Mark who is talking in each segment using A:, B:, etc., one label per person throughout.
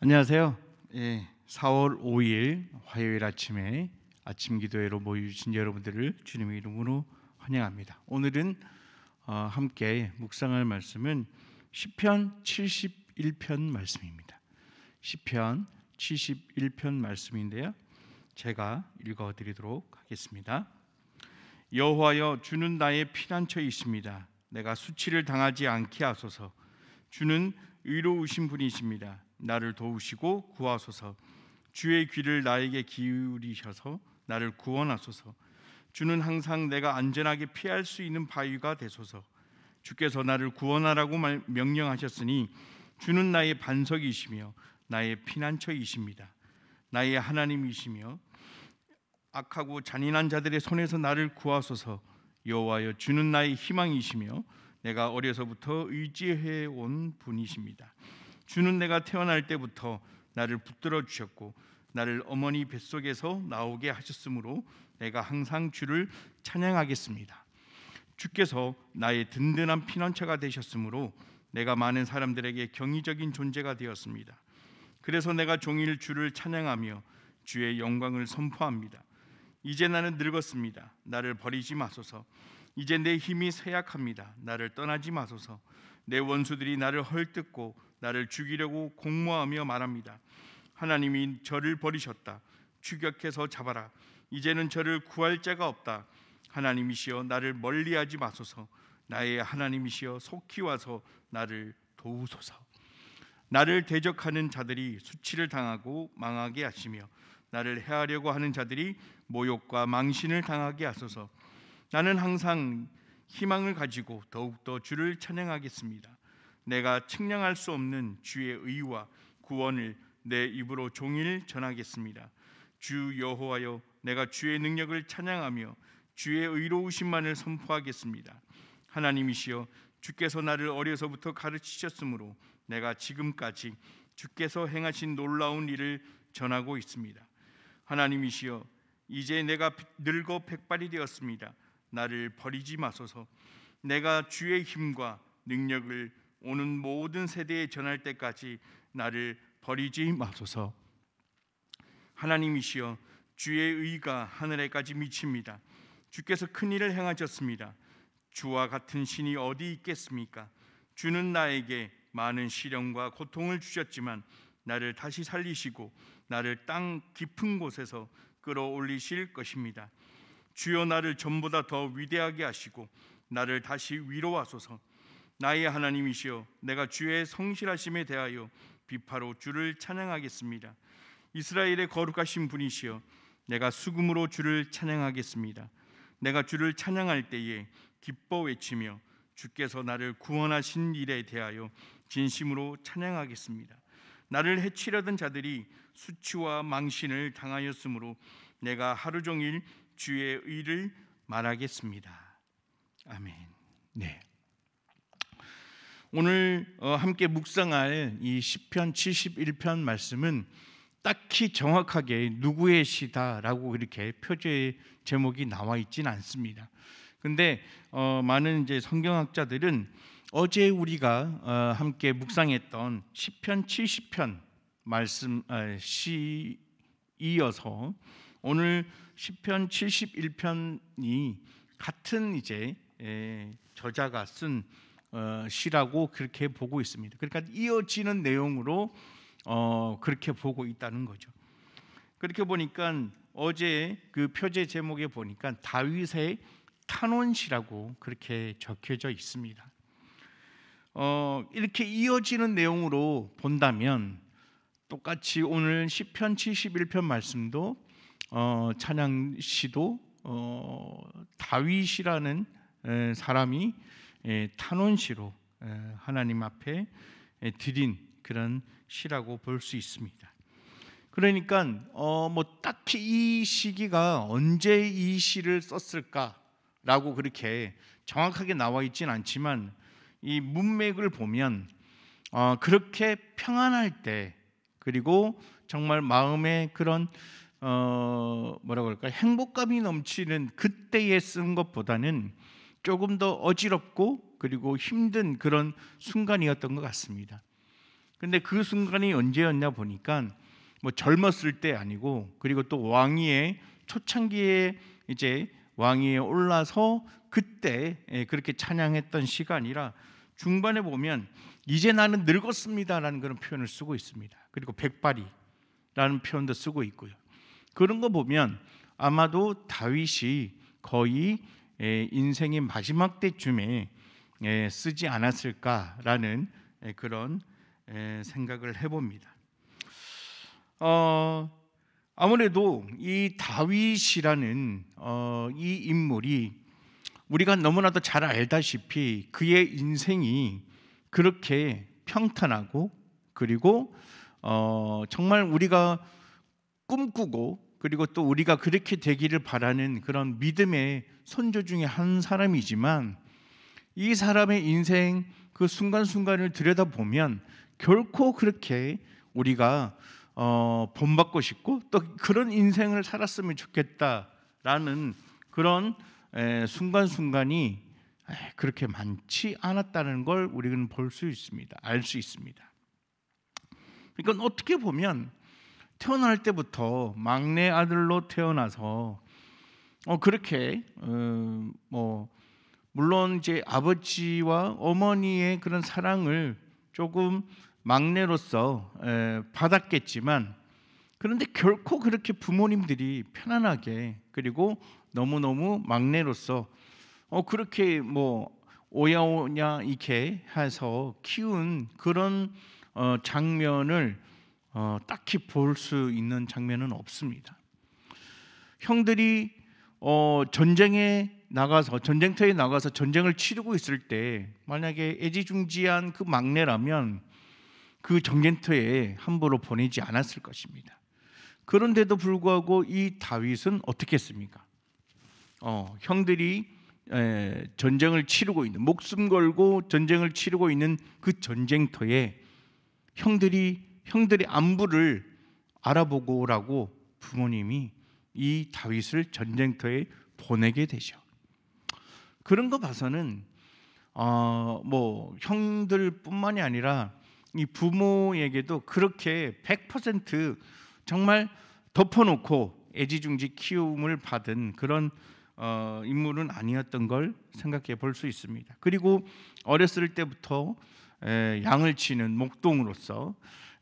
A: 안녕하세요. 예, 4월 5일 화요일 아침에 아침 기도회로 모이신 여러분들을 주님의 이름으로 환영합니다. 오늘은 어, 함께 묵상할 말씀은 시편 71편 말씀입니다. 시편 71편 말씀인데요. 제가 읽어드리도록 하겠습니다. 여호와여 주는 나의 피난처이십니다. 내가 수치를 당하지 않게 하소서. 주는 의로우신 분이십니다. 나를 도우시고 구하소서. 주의 귀를 나에게 기울이셔서 나를 구원하소서. 주는 항상 내가 안전하게 피할 수 있는 바위가 되소서. 주께서 나를 구원하라고 명령하셨으니 주는 나의 반석이시며 나의 피난처이십니다. 나의 하나님이시며 악하고 잔인한 자들의 손에서 나를 구하소서. 여호와여 주는 나의 희망이시며 내가 어려서부터 의지해 온 분이십니다. 주는 내가 태어날 때부터 나를 붙들어 주셨고 나를 어머니 뱃속에서 나오게 하셨으므로 내가 항상 주를 찬양하겠습니다. 주께서 나의 든든한 피난처가 되셨으므로 내가 많은 사람들에게 경이적인 존재가 되었습니다. 그래서 내가 종일 주를 찬양하며 주의 영광을 선포합니다. 이제 나는 늙었습니다. 나를 버리지 마소서. 이제 내 힘이 쇠약합니다. 나를 떠나지 마소서. 내 원수들이 나를 헐뜯고 나를 죽이려고 공모하며 말합니다. 하나님이 저를 버리셨다. 추격해서 잡아라. 이제는 저를 구할 자가 없다. 하나님이시여 나를 멀리하지 마소서. 나의 하나님이시여 속히 와서 나를 도우소서. 나를 대적하는 자들이 수치를 당하고 망하게 하시며 나를 해하려고 하는 자들이 모욕과 망신을 당하게 하소서. 나는 항상 희망을 가지고 더욱더 주를 찬양하겠습니다. 내가 측량할 수 없는 주의 의와 구원을 내 입으로 종일 전하겠습니다. 주 여호와여 내가 주의 능력을 찬양하며 주의 의로우심만을 선포하겠습니다. 하나님이시여 주께서 나를 어려서부터 가르치셨으므로 내가 지금까지 주께서 행하신 놀라운 일을 전하고 있습니다. 하나님이시여 이제 내가 늙어 백발이 되었습니다. 나를 버리지 마소서. 내가 주의 힘과 능력을 오는 모든 세대에 전할 때까지 나를 버리지 마소서. 하나님이시여 주의 의가 하늘에까지 미칩니다. 주께서 큰 일을 행하셨습니다. 주와 같은 신이 어디 있겠습니까? 주는 나에게 많은 시련과 고통을 주셨지만 나를 다시 살리시고 나를 땅 깊은 곳에서 끌어올리실 것입니다. 주여 나를 전보다 더 위대하게 하시고 나를 다시 위로하소서. 나의 하나님이시여 내가 주의 성실하심에 대하여 비파로 주를 찬양하겠습니다. 이스라엘의 거룩하신 분이시여 내가 수금으로 주를 찬양하겠습니다. 내가 주를 찬양할 때에 기뻐 외치며 주께서 나를 구원하신 일에 대하여 진심으로 찬양하겠습니다. 나를 해치려던 자들이 수치와 망신을 당하였으므로 내가 하루 종일 주의 의를 말하겠습니다. 아멘. 네. 오늘 어, 함께 묵상할 이 시편 71편 말씀은 딱히 정확하게 누구의 시다라고 이렇게 표제 제목이 나와 있지 않습니다. 근데 어, 많은 이제 성경학자들은 어제 우리가 어, 함께 묵상했던 시편 70편 말씀 아, 시 이어서 오늘 시편 71편이 같은 이제 에, 저자가 쓴 어, 시라고 그렇게 보고 있습니다. 그러니까 이어지는 내용으로 어, 그렇게 보고 있다는 거죠. 그렇게 보니까 어제 그 표제 제목에 보니까 다윗의 탄원시라고 그렇게 적혀져 있습니다. 어, 이렇게 이어지는 내용으로 본다면 똑같이 오늘 시편 71편 말씀도 어, 찬양 시도 어, 다윗이라는 사람이 예, 탄원시로 예, 하나님 앞에 예, 드린 그런 시라고 볼 수 있습니다. 그러니까 어뭐 딱히 이 시기가 언제 이 시를 썼을까라고 그렇게 정확하게 나와 있진 않지만 이 문맥을 보면 어 그렇게 평안할 때 그리고 정말 마음에 그런 어 뭐라고 할까 행복감이 넘치는 그때에 쓴 것보다는 조금 더 어지럽고 그리고 힘든 그런 순간이었던 것 같습니다. 근데 그 순간이 언제였냐 보니까 뭐 젊었을 때 아니고 그리고 또왕위에 초창기에 이제 왕위에 올라서 그때 예, 그렇게 찬양했던 시간이라 중반에 보면 이제 나는 늙었습니다라는 그런 표현을 쓰고 있습니다. 그리고 백발이라는 표현도 쓰고 있고요. 그런 거 보면 아마도 다윗이 거의 인생의 마지막 때쯤에 쓰지 않았을까라는 그런 생각을 해봅니다. 어, 아무래도 이 다윗이라는 어, 이 인물이 우리가 너무나도 잘 알다시피 그의 인생이 그렇게 평탄하고 그리고 어, 정말 우리가 꿈꾸고 그리고 또 우리가 그렇게 되기를 바라는 그런 믿음의 선조 중에 한 사람이지만 이 사람의 인생 그 순간순간을 들여다보면 결코 그렇게 우리가 어, 본받고 싶고 또 그런 인생을 살았으면 좋겠다라는 그런 에, 순간순간이 에, 그렇게 많지 않았다는 걸 우리는 볼 수 있습니다. 알 수 있습니다. 그러니까 어떻게 보면 태어날 때부터 막내 아들로 태어나서 어 그렇게 어뭐 물론 이제 아버지와 어머니의 그런 사랑을 조금 막내로서 에, 받았겠지만 그런데 결코 그렇게 부모님들이 편안하게 그리고 너무너무 막내로서 어 그렇게 뭐 오야오냐 이렇게 해서 키운 그런 어 장면을 어, 딱히 볼 수 있는 장면은 없습니다. 형들이 어, 전쟁에 나가서 전쟁터에 나가서 전쟁을 치르고 있을 때 만약에 애지중지한 그 막내라면 그 전쟁터에 함부로 보내지 않았을 것입니다. 그런데도 불구하고 이 다윗은 어떻게 했습니까? 어, 형들이 에, 전쟁을 치르고 있는 목숨 걸고 전쟁을 치르고 있는 그 전쟁터에 형들이 형들이 안부를 알아보고 오라고 부모님이 이 다윗을 전쟁터에 보내게 되죠. 그런 거 봐서는 어, 뭐 형들뿐만이 아니라 이 부모에게도 그렇게 100% 정말 덮어놓고 애지중지 키움을 받은 그런 어, 인물은 아니었던 걸 생각해 볼 수 있습니다. 그리고 어렸을 때부터 에, 양을 치는 목동으로서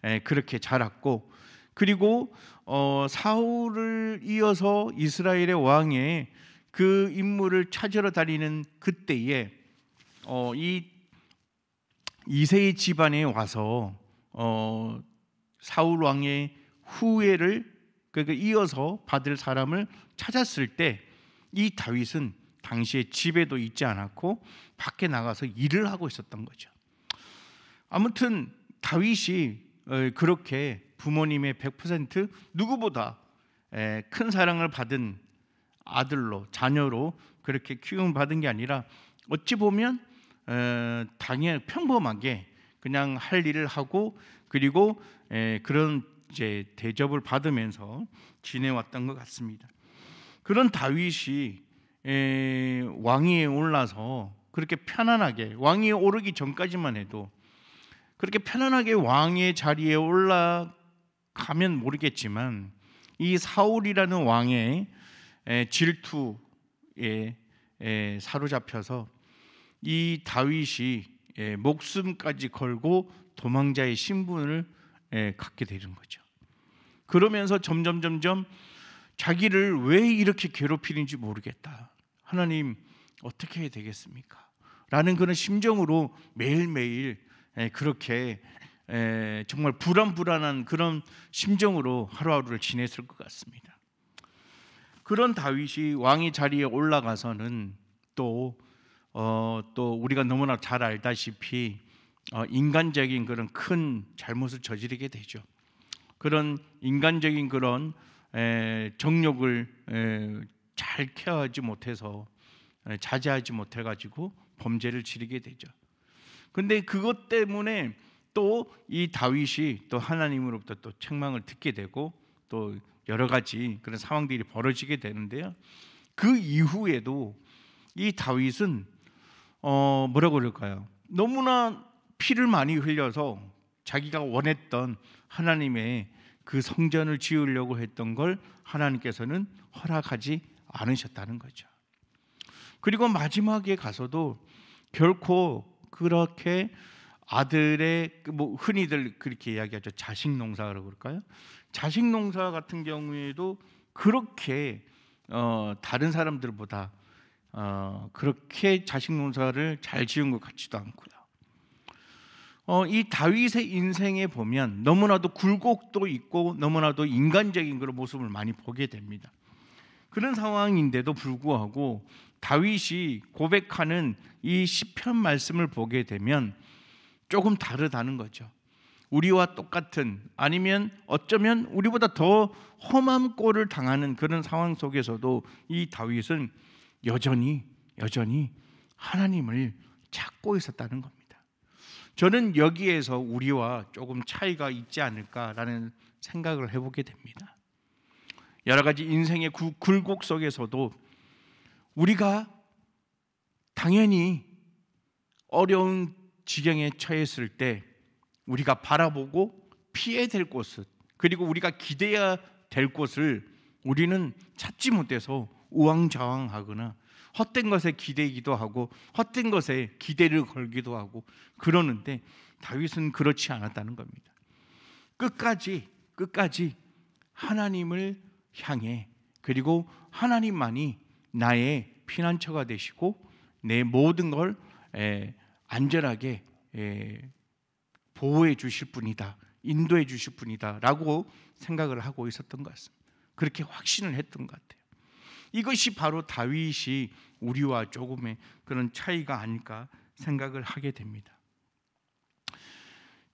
A: 예, 그렇게 자랐고 그리고 어, 사울을 이어서 이스라엘의 왕의 그 임무를 찾으러 다니는 그때에 어, 이 이세의 집안에 와서 어, 사울 왕의 후예를 그러니까 이어서 받을 사람을 찾았을 때 이 다윗은 당시에 집에도 있지 않았고 밖에 나가서 일을 하고 있었던 거죠. 아무튼 다윗이 그렇게 부모님의 100% 누구보다 큰 사랑을 받은 아들로 자녀로 그렇게 키움 받은 게 아니라 어찌 보면 어, 당연 평범하게 그냥 할 일을 하고 그리고 그런 이제 대접을 받으면서 지내왔던 것 같습니다. 그런 다윗이 왕위에 올라서 그렇게 편안하게 왕위에 오르기 전까지만 해도 그렇게 편안하게 왕의 자리에 올라가면 모르겠지만 이 사울이라는 왕의 질투에 사로잡혀서 이 다윗이 목숨까지 걸고 도망자의 신분을 갖게 되는 거죠. 그러면서 점점 점점 자기를 왜 이렇게 괴롭히는지 모르겠다. 하나님 어떻게 해야 되겠습니까? 라는 그런 심정으로 매일매일 예, 그렇게 예, 정말 불안불안한 그런 심정으로 하루하루를 지냈을 것 같습니다. 그런 다윗이 왕의 자리에 올라가서는 또, 어, 또 우리가 너무나 잘 알다시피 어, 인간적인 그런 큰 잘못을 저지르게 되죠. 그런 인간적인 그런 에, 예, 정욕을 에, 잘 케어하지 못해서 에, 자제하지 못해가지고 범죄를 지르게 되죠. 근데 그것 때문에 또 이 다윗이 또 하나님으로부터 또 책망을 듣게 되고 또 여러 가지 그런 상황들이 벌어지게 되는데요. 그 이후에도 이 다윗은 어 뭐라고 그럴까요? 너무나 피를 많이 흘려서 자기가 원했던 하나님의 그 성전을 지으려고 했던 걸 하나님께서는 허락하지 않으셨다는 거죠. 그리고 마지막에 가서도 결코 그렇게 아들의 그 뭐 흔히들 그렇게 이야기하죠 자식 농사라고 그럴까요? 자식 농사 같은 경우에도 그렇게 어, 다른 사람들보다 어, 그렇게 자식 농사를 잘 지은 것 같지도 않고요. 어, 이 다윗의 인생에 보면 너무나도 굴곡도 있고 너무나도 인간적인 그런 모습을 많이 보게 됩니다. 그런 상황인데도 불구하고 다윗이 고백하는 이 시편 말씀을 보게 되면 조금 다르다는 거죠. 우리와 똑같은 아니면 어쩌면 우리보다 더 험한 꼴을 당하는 그런 상황 속에서도 이 다윗은 여전히 여전히 하나님을 찾고 있었다는 겁니다. 저는 여기에서 우리와 조금 차이가 있지 않을까라는 생각을 해보게 됩니다. 여러 가지 인생의 굴곡 속에서도 우리가 당연히 어려운 지경에 처했을 때 우리가 바라보고 피해야 될 곳을 그리고 우리가 기대야 해될 곳을 우리는 찾지 못해서 우왕좌왕하거나 헛된 것에 기대기도 하고 헛된 것에 기대를 걸기도 하고 그러는데 다윗은 그렇지 않았다는 겁니다. 끝까지 끝까지 하나님을 향해 그리고 하나님만이 나의 피난처가 되시고 내 모든 걸 안전하게 보호해 주실 분이다. 인도해 주실 분이다라고 생각을 하고 있었던 것 같습니다. 그렇게 확신을 했던 것 같아요. 이것이 바로 다윗이 우리와 조금의 그런 차이가 아닐까 생각을 하게 됩니다.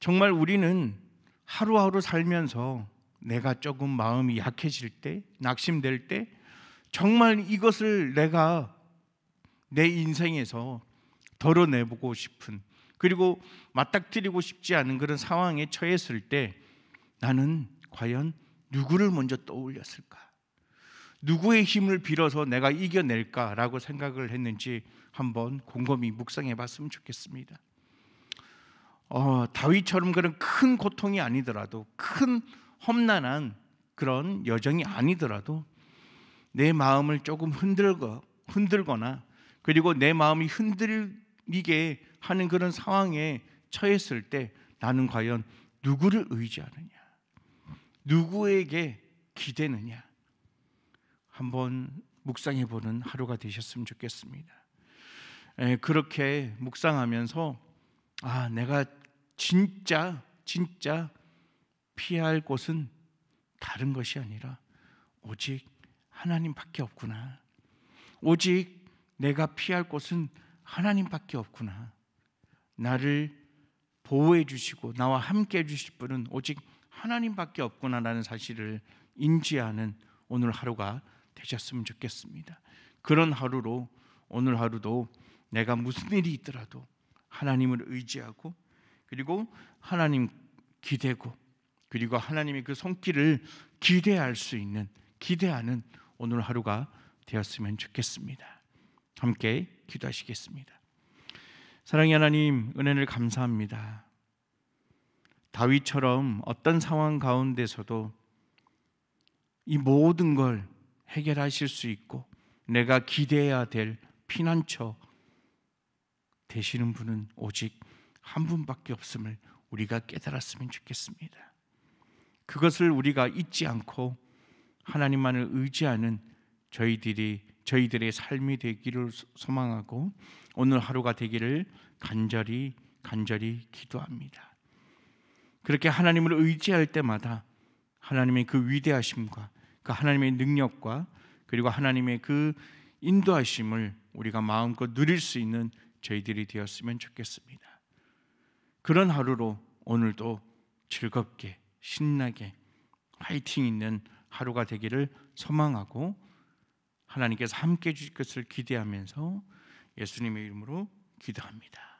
A: 정말 우리는 하루하루 살면서 내가 조금 마음이 약해질 때, 낙심될 때 정말 이것을 내가 내 인생에서 덜어내보고 싶은 그리고 맞닥뜨리고 싶지 않은 그런 상황에 처했을 때 나는 과연 누구를 먼저 떠올렸을까? 누구의 힘을 빌어서 내가 이겨낼까라고 생각을 했는지 한번 곰곰이 묵상해 봤으면 좋겠습니다. 어, 다윗처럼 그런 큰 고통이 아니더라도 큰 험난한 그런 여정이 아니더라도 내 마음을 조금 흔들거 흔들거나 그리고 내 마음이 흔들리게 하는 그런 상황에 처했을 때 나는 과연 누구를 의지하느냐? 누구에게 기대느냐? 한번 묵상해 보는 하루가 되셨으면 좋겠습니다. 에, 그렇게 묵상하면서 아, 내가 진짜 진짜 피할 곳은 다른 것이 아니라 오직 하나님밖에 없구나. 오직 내가 피할 곳은 하나님밖에 없구나. 나를 보호해 주시고 나와 함께 해 주실 분은 오직 하나님밖에 없구나라는 사실을 인지하는 오늘 하루가 되셨으면 좋겠습니다. 그런 하루로 오늘 하루도 내가 무슨 일이 있더라도 하나님을 의지하고 그리고 하나님 기대고 그리고 하나님의 그 손길을 기대할 수 있는 기대하는 오늘 하루가 되었으면 좋겠습니다. 함께 기도하시겠습니다. 사랑의 하나님, 은혜를 감사합니다. 다윗처럼 어떤 상황 가운데서도 이 모든 걸 해결하실 수 있고 내가 기대해야 될 피난처 되시는 분은 오직 한 분밖에 없음을 우리가 깨달았으면 좋겠습니다. 그것을 우리가 잊지 않고 하나님만을 의지하는 저희들이 저희들의 삶이 되기를 소망하고 오늘 하루가 되기를 간절히 간절히 기도합니다. 그렇게 하나님을 의지할 때마다 하나님의 그 위대하심과 그 하나님의 능력과 그리고 하나님의 그 인도하심을 우리가 마음껏 누릴 수 있는 저희들이 되었으면 좋겠습니다. 그런 하루로 오늘도 즐겁게 신나게 화이팅 있는 하루가 되기를 소망하고 하나님께서 함께 해 주실 것을 기대하면서 예수님의 이름으로 기도합니다.